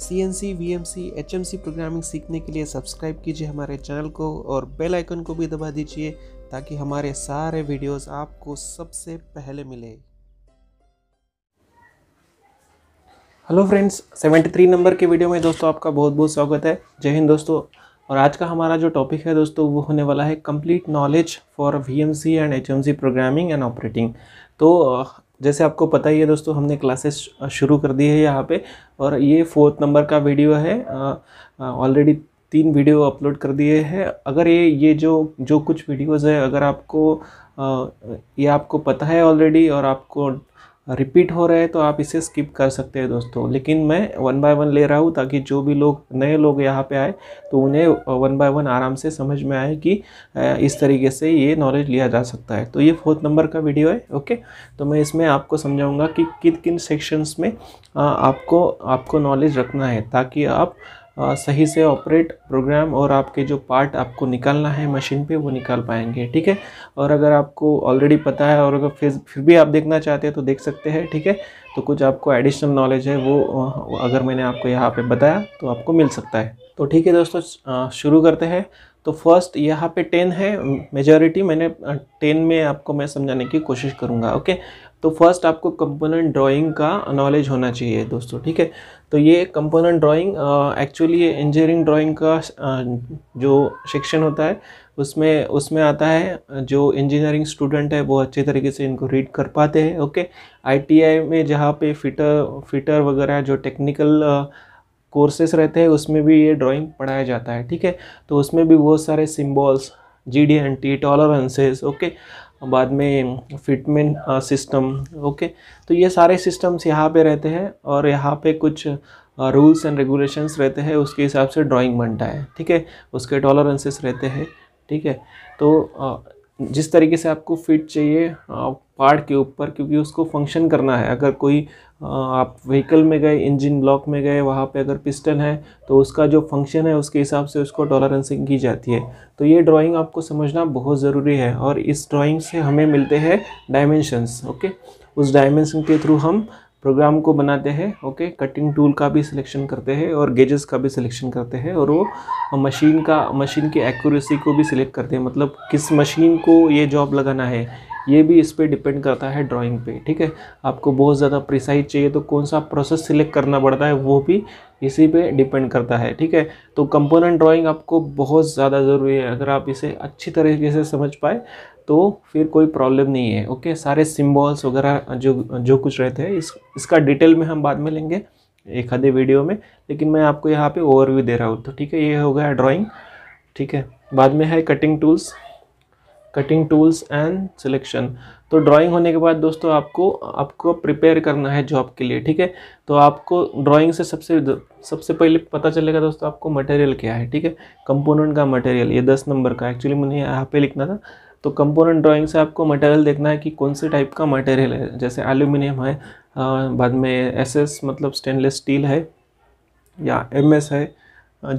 सी N C V M C H M C programming सीखने के लिए सब्सक्राइब कीजिए हमारे चैनल को और बेल आइकन को भी दबा दीजिए ताकि हमारे सारे वीडियोस आपको सबसे पहले मिले हेलो फ्रेंड्स 73 नंबर के वीडियो में दोस्तों आपका बहुत बहुत स्वागत है जय हिंद दोस्तों और आज का हमारा जो टॉपिक है दोस्तों वो होने वाला है complete knowledge for V M C and H M C programming and operating तो जैसे आपको पता ही है दोस्तों हमने क्लासेस शुरू कर दी है यहाँ पे और ये फोर्थ नंबर का वीडियो है ऑलरेडी तीन वीडियो अपलोड कर दिए हैं अगर ये ये जो जो कुछ वीडियोस है अगर आपको आ, ये आपको पता है ऑलरेडी और आपको रिपीट हो रहे हैं तो आप इसे स्किप कर सकते हैं दोस्तों लेकिन मैं वन बाय वन ले रहा हूँ ताकि जो भी लोग नए लोग यहाँ पे आए तो उन्हें वन बाय वन आराम से समझ में आए कि इस तरीके से ये नॉलेज लिया जा सकता है तो ये फोर्थ नंबर का वीडियो है ओके तो मैं इसमें आपको समझाऊँगा कि किन किन सेक्शंस में आपको आपको नॉलेज रखना है ताकि आप सही से ऑपरेट प्रोग्राम और आपके जो पार्ट आपको निकालना है मशीन पे वो निकाल पाएंगे ठीक है और अगर आपको ऑलरेडी पता है और अगर फिर फिर भी आप देखना चाहते हैं तो देख सकते हैं ठीक है तो कुछ आपको एडिशनल नॉलेज है वो अगर मैंने आपको यहाँ पे बताया तो आपको मिल सकता है तो ठीक है दोस्तों शुरू करते हैं तो फर्स्ट यहाँ पे टेन है मेजॉरिटी मैंने टेन में आपको मैं समझाने की कोशिश करूँगा ओके तो फर्स्ट आपको कंपोनेंट ड्राइंग का नॉलेज होना चाहिए दोस्तों ठीक है तो ये कंपोनेंट ड्राइंग एक्चुअली ये इंजीनियरिंग ड्राइंग का जो सेक्शन होता है उसमें उसमें आता है जो इंजीनियरिंग स्टूडेंट है वो अच्छे तरीके से इनको रीड कर पाते हैं ओके आईटीआई में जहाँ पे फिटर फिटर वगैरह जो टेक्निकल कोर्सेस रहते हैं उसमें भी ये ड्राइंग पढ़ाया जाता है ठीक है तो उसमें भी बहुत सारे symbols G D and T tolerances okay बाद में फिटमेंट सिस्टम ओके तो ये सारे सिस्टम्स यहाँ पे रहते हैं और यहाँ पे कुछ रूल्स एंड रेगुलेशंस रहते हैं उसके हिसाब से ड्राइंग बनता है ठीक है उसके टॉलरेंसेस रहते हैं ठीक है तो uh, जिस तरीके से आपको फिट चाहिए पार्ट के ऊपर क्योंकि उसको फंक्शन करना है अगर कोई आप व्हीकल में गए इंजन ब्लॉक में गए वहाँ पे अगर पिस्टन है तो उसका जो फंक्शन है उसके हिसाब से उसको टॉलरेंसिंग की जाती है तो ये ड्राइंग आपको समझना बहुत ज़रूरी है और इस ड्राइंग से हमें मिलते हैं डायमेंशंस ओके उस डायमेंशन के थ्रू हम प्रोग्राम को बनाते हैं ओके कटिंग टूल का भी सिलेक्शन करते हैं और गेजेस का भी सिलेक्शन करते हैं और वो मशीन का मशीन की एक्यूरेसी को भी सिलेक्ट करते हैं मतलब किस मशीन को ये जॉब लगाना है ये भी इस पर डिपेंड करता है ड्राइंग पे ठीक है आपको बहुत ज़्यादा प्रिसाइज चाहिए तो कौन सा प्रोसेस सिलेक्ट करना पड़ता है वो भी इसी पे डिपेंड करता है ठीक है तो कंपोनेंट ड्राइंग आपको बहुत ज़्यादा ज़रूरी है अगर आप इसे अच्छी तरीके से समझ पाए तो फिर कोई प्रॉब्लम नहीं है ओके सारे सिम्बॉल्स वगैरह जो जो कुछ रहते हैं इस इसका डिटेल में हम बाद में लेंगे एक आधे वीडियो में लेकिन मैं आपको यहाँ पे ओवरव्यू दे रहा हूँ तो ठीक है ये हो गया ड्राइंग ठीक है बाद में है cutting tools cutting tools and selection तो ड्राइंग होने के बाद दोस्तों आपको आपको प्रिपेयर करना है जॉब के लिए ठीक है तो आपको ड्राइंग से सबसे सबसे पहले पता चलेगा दोस्तों आपको मटेरियल क्या है ठीक है कंपोनेंट का मटेरियल ये दस नंबर का एक्चुअली मुझे यहाँ पे लिखना था तो कंपोनेंट ड्राइंग से आपको मटेरियल देखना है कि कौन से टाइप का मटेरियल है जैसे एल्यूमिनियम है बाद में एसएस मतलब स्टेनलेस स्टील है या एमएस है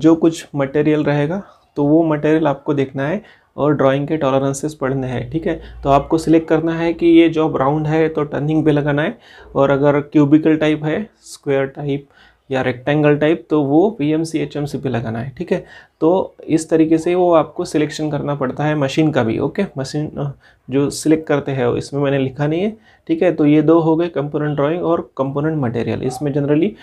जो कुछ मटेरियल रहेगा तो वो मटेरियल आपको देखना है और ड्राइंग के टॉलरेंसेस पढ़ने हैं ठीक है तो आपको सिलेक्ट करना है कि ये जॉब राउंड है तो टर्निंग पे लगाना है और अगर क्यूबिकल टाइप है स्क्वायर टाइप या रेक्टेंगल टाइप तो वो P M C H M C पे लगाना है ठीक है तो इस तरीके से वो आपको सिलेक्शन करना पड़ता है मशीन का भी ओके मशीन जो सिलेक्ट करते हैं इसमें मैंने लिखा नहीं है ठीक है तो ये दो हो गए कंपोनेंट ड्राइंग और कंपोनेंट मटेरियल इसमें जनरली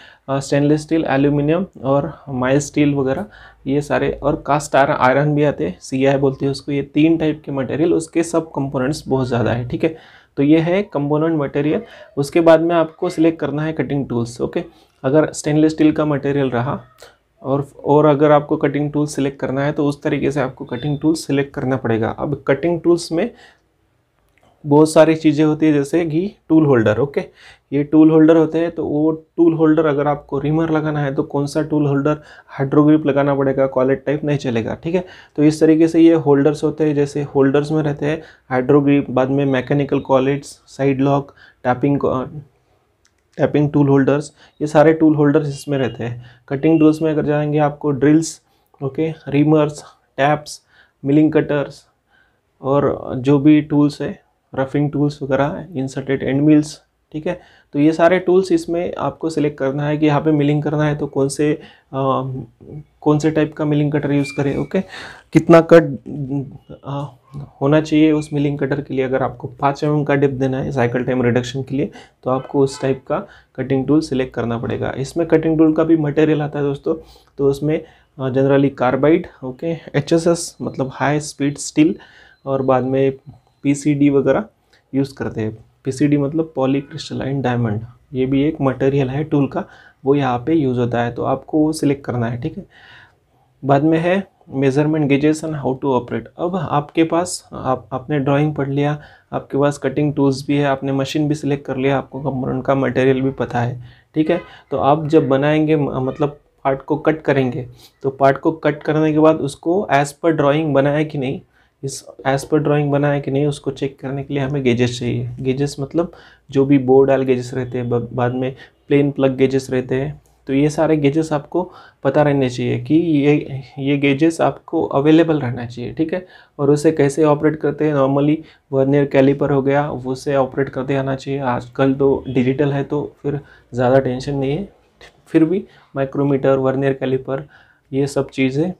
स्टेनलेस स्टील एल्यूमिनियम और माइल स्टील वगैरह ये सारे और कास्ट आयरन भी आते हैं सी आई बोलते हैं उसको ये तीन टाइप के मटेरियल उसके सब कंपोनेंट्स बहुत ज़्यादा है ठीक है तो ये है कंपोनेंट मटेरियल उसके बाद में आपको सिलेक्ट करना है कटिंग टूल्स ओके अगर स्टेनलेस स्टील का मटेरियल रहा और और अगर आपको कटिंग टूल्स सिलेक्ट करना है तो उस तरीके से आपको कटिंग टूल सिलेक्ट करना पड़ेगा अब कटिंग टूल्स में बहुत सारी चीज़ें होती है जैसे घी टूल होल्डर ओके ये टूल होल्डर होते हैं तो वो टूल होल्डर अगर आपको रिमर लगाना है तो कौन सा टूल होल्डर हाइड्रोग्रिप लगाना पड़ेगा कॉलेट टाइप नहीं चलेगा ठीक है तो इस तरीके से ये होल्डर्स होते हैं जैसे होल्डर्स में रहते हैं हाइड्रोग्रिप बाद में mechanical collets side lock tapping tapping tool holders ये सारे टूल होल्डर्स इसमें रहते हैं कटिंग टूल्स में अगर जाएंगे आपको drills okay reamers taps milling cutters और जो भी टूल्स है रफिंग टूल्स वगैरह इंसर्टेड एंड मिल्स ठीक है तो ये सारे टूल्स इसमें आपको सिलेक्ट करना है कि यहाँ पे मिलिंग करना है तो कौन से आ, कौन से टाइप का मिलिंग कटर यूज़ करें ओके कितना कट होना चाहिए उस मिलिंग कटर के लिए अगर आपको पाँच एम mm का डिप देना है साइकिल टाइम रिडक्शन के लिए तो आपको उस टाइप का कटिंग टूल सिलेक्ट करना पड़ेगा इसमें कटिंग टूल का भी मटेरियल आता है दोस्तों तो उसमें जनरली कार्बाइड ओके एच मतलब हाई स्पीड स्टील और बाद में पी वगैरह यूज़ करते हैं पीसीडी मतलब पॉलीक्रिस्टलाइन डायमंड ये भी एक मटेरियल है टूल का वो यहाँ पे यूज़ होता है तो आपको वो सिलेक्ट करना है ठीक है बाद में है measurement gauges and how to operate अब आपके पास आप आपने ड्राइंग पढ़ लिया आपके पास कटिंग टूल्स भी है आपने मशीन भी सिलेक्ट कर लिया आपको कंपोनेंट का मटेरियल भी पता है ठीक है तो आप जब बनाएंगे मतलब पार्ट को कट करेंगे तो पार्ट को कट करने के बाद उसको एज़ पर ड्राइंग बनाया कि नहीं इस एज पर ड्राइंग बना है कि नहीं उसको चेक करने के लिए हमें गेजेस चाहिए गेजेस मतलब जो भी बोर्ड आल गेजेस रहते हैं बाद में प्लेन प्लग गेजेस रहते हैं तो ये सारे गेजेस आपको पता रहने चाहिए कि ये ये गेजेस आपको अवेलेबल रहना चाहिए ठीक है और उसे कैसे ऑपरेट करते हैं नॉर्मली वर्नियर कैलिपर हो गया उसे ऑपरेट करते आना चाहिए आजकल तो डिजिटल है तो फिर ज़्यादा टेंशन नहीं है फिर भी माइक्रोमीटर वर्नियर कैलिपर ये सब चीज़ें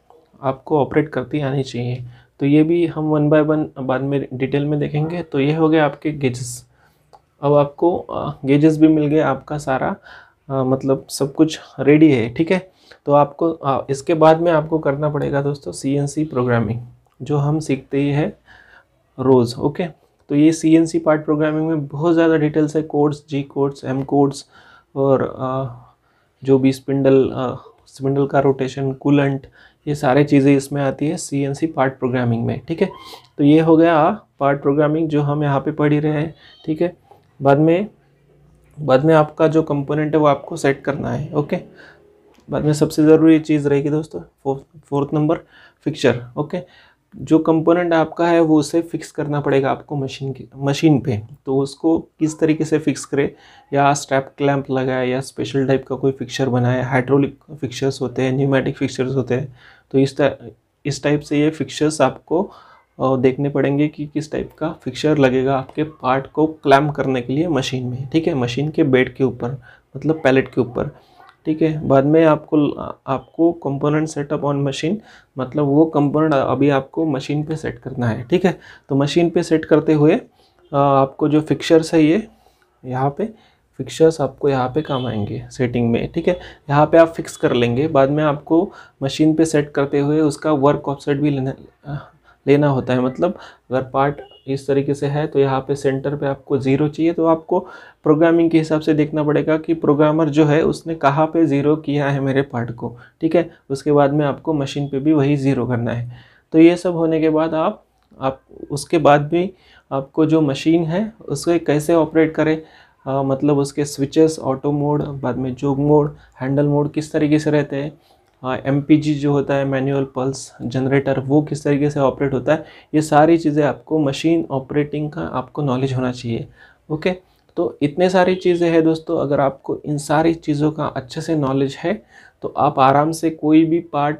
आपको ऑपरेट करती आनी चाहिए तो ये भी हम वन बाय वन बाद में डिटेल में देखेंगे तो ये हो गए आपके गेजेस अब आपको गेजेस भी मिल गए आपका सारा आ, मतलब सब कुछ रेडी है ठीक है तो आपको आ, इसके बाद में आपको करना पड़ेगा दोस्तों सी प्रोग्रामिंग जो हम सीखते ही है रोज़ ओके तो ये सी पार्ट प्रोग्रामिंग में बहुत ज़्यादा डिटेल्स है codes G codes M codes और आ, जो भी स्पिंडल स्पिंडल का रोटेशन कूलेंट ये सारे चीज़ें इसमें आती है C N C part programming में ठीक है तो ये हो गया पार्ट प्रोग्रामिंग जो हम यहाँ पे पढ़ ही रहे हैं ठीक है बाद में बाद में आपका जो कंपोनेंट है वो आपको सेट करना है ओके बाद में सबसे ज़रूरी चीज़ रहेगी दोस्तों fourth fourth number fixture okay जो कंपोनेंट आपका है वो उसे फिक्स करना पड़ेगा आपको मशीन की मशीन पे तो उसको किस तरीके से फिक्स करें या स्ट्रैप क्लैंप लगाए या स्पेशल टाइप का कोई फिक्सर बनाए हाइड्रोलिक फिक्सर्स होते हैं न्यूमेटिक फिक्सर्स होते हैं तो इस इस टाइप से ये फिक्सर्स आपको देखने पड़ेंगे कि किस टाइप का फिक्सर लगेगा आपके पार्ट को क्लैम्प करने के लिए मशीन में ठीक है मशीन के बेड के ऊपर मतलब पैलेट के ऊपर ठीक है बाद में आपको आपको कंपोनेंट सेटअप ऑन मशीन मतलब वो कंपोनेंट अभी आपको मशीन पे सेट करना है ठीक है तो मशीन पे सेट करते हुए आपको जो फिक्चर्स है ये यहाँ पे फिक्चर्स आपको यहाँ पे काम आएंगे सेटिंग में ठीक है यहाँ पे आप फिक्स कर लेंगे बाद में आपको मशीन पे सेट करते हुए उसका वर्क ऑफसेट भी लेना लेना होता है मतलब अगर पार्ट इस तरीके से है तो यहाँ पे सेंटर पे आपको ज़ीरो चाहिए तो आपको प्रोग्रामिंग के हिसाब से देखना पड़ेगा कि प्रोग्रामर जो है उसने कहाँ पे ज़ीरो किया है मेरे पार्ट को ठीक है उसके बाद में आपको मशीन पे भी वही ज़ीरो करना है तो ये सब होने के बाद आप आप उसके बाद भी आपको जो मशीन है उसके कैसे ऑपरेट करें आ, मतलब उसके स्विचेस ऑटो मोड बाद में जोग मोड हैंडल मोड किस तरीके से रहते हैं एम हाँ, जो होता है मैनुअल पल्स जनरेटर वो किस तरीके से ऑपरेट होता है ये सारी चीज़ें आपको मशीन ऑपरेटिंग का आपको नॉलेज होना चाहिए ओके तो इतने सारी चीज़ें हैं दोस्तों अगर आपको इन सारी चीज़ों का अच्छे से नॉलेज है तो आप आराम से कोई भी पार्ट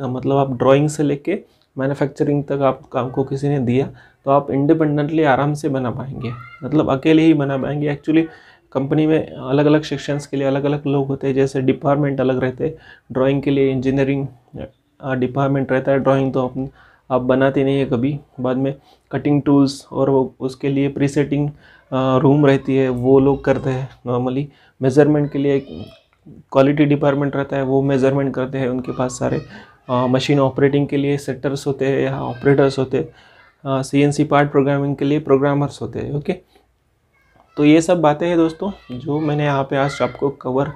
मतलब आप ड्राइंग से लेके मैन्युफैक्चरिंग तक आप काम को किसी ने दिया तो आप इंडिपेंडेंटली आराम से बना पाएंगे मतलब अकेले ही बना पाएंगे एक्चुअली कंपनी में अलग अलग सेक्शंस के लिए अलग अलग लोग होते हैं जैसे डिपार्टमेंट अलग रहते हैं ड्राइंग के लिए इंजीनियरिंग डिपार्टमेंट रहता है ड्राइंग तो आप आप बनाते नहीं है कभी बाद में कटिंग टूल्स और वो उसके लिए प्रीसेटिंग रूम रहती है वो लोग करते हैं नॉर्मली मेज़रमेंट के लिए क्वालिटी डिपार्टमेंट रहता है वो मेज़रमेंट करते हैं उनके पास सारे मशीन ऑपरेटिंग के लिए सेटर्स होते हैं या ऑपरेटर्स होते हैं C N C part programming के लिए प्रोग्रामर्स होते हैं ओके okay? तो ये सब बातें हैं दोस्तों जो मैंने यहाँ पे आज आपको कवर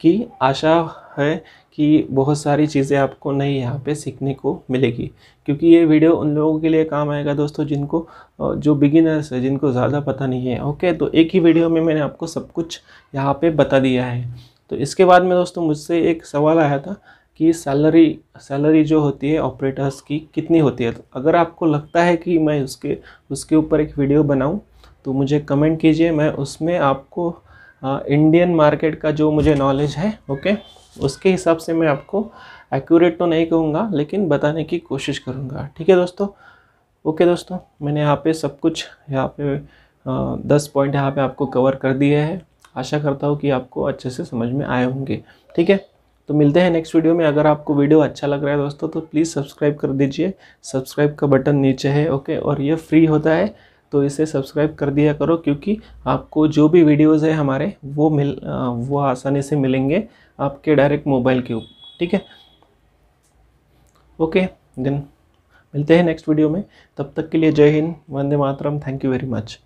की आशा है कि बहुत सारी चीज़ें आपको नई यहाँ पे सीखने को मिलेगी क्योंकि ये वीडियो उन लोगों के लिए काम आएगा दोस्तों जिनको जो बिगिनर्स है जिनको ज़्यादा पता नहीं है ओके तो एक ही वीडियो में मैंने आपको सब कुछ यहाँ पे बता दिया है तो इसके बाद में दोस्तों मुझसे एक सवाल आया था कि सैलरी सैलरी जो होती है ऑपरेटर्स की कितनी होती है तो अगर आपको लगता है कि मैं उसके उसके ऊपर एक वीडियो बनाऊँ तो मुझे कमेंट कीजिए मैं उसमें आपको आ, इंडियन मार्केट का जो मुझे नॉलेज है ओके उसके हिसाब से मैं आपको एक्यूरेट तो नहीं कहूँगा लेकिन बताने की कोशिश करूँगा ठीक है दोस्तों ओके दोस्तों मैंने यहाँ पे सब कुछ यहाँ पे आ, दस पॉइंट यहाँ पे आपको कवर कर दिए हैं आशा करता हूँ कि आपको अच्छे से समझ में आए होंगे ठीक है तो मिलते हैं नेक्स्ट वीडियो में अगर आपको वीडियो अच्छा लग रहा है दोस्तों तो प्लीज़ सब्सक्राइब कर दीजिए सब्सक्राइब का बटन नीचे है ओके और ये फ्री होता है तो इसे सब्सक्राइब कर दिया करो क्योंकि आपको जो भी वीडियोज़ है हमारे वो मिल वो आसानी से मिलेंगे आपके डायरेक्ट मोबाइल के ऊपर ठीक है ओके देन मिलते हैं नेक्स्ट वीडियो में तब तक के लिए जय हिंद वंदे मातरम थैंक यू वेरी मच